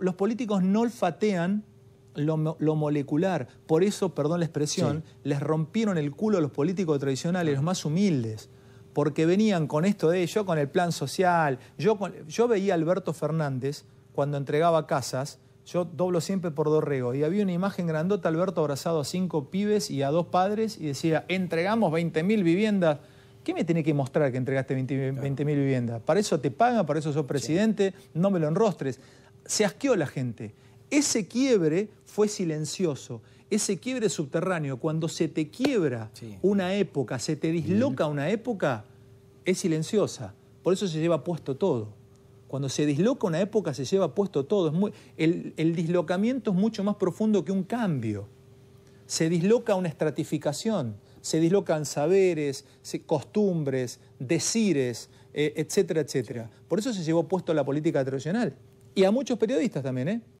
los políticos no olfatean lo, molecular. Por eso, perdón la expresión, les rompieron el culo a los políticos tradicionales, los más humildes. Porque venían con esto de yo con el plan social. Yo, yo veía a Alberto Fernández cuando entregaba casas. Yo doblo siempre por Dorrego. Y había una imagen grandota, Alberto abrazado a cinco pibes y a dos padres y decía, entregamos 20.000 viviendas. ¿Qué me tiene que mostrar que entregaste 20.000 20 viviendas? Para eso te pagan, para eso sos presidente, no me lo enrostres se asqueó la gente. Ese quiebre fue silencioso, ese quiebre subterráneo. Cuando se te quiebra una época, se te disloca una época, es silenciosa. Por eso se lleva puesto todo. Cuando se disloca una época, se lleva puesto todo. el, el dislocamiento es mucho más profundo que un cambio. Se disloca una estratificación, se dislocan saberes, costumbres, decires, eh, etcétera, etcétera. Por eso se llevó puesto la política tradicional. Y a muchos periodistas también, ¿eh?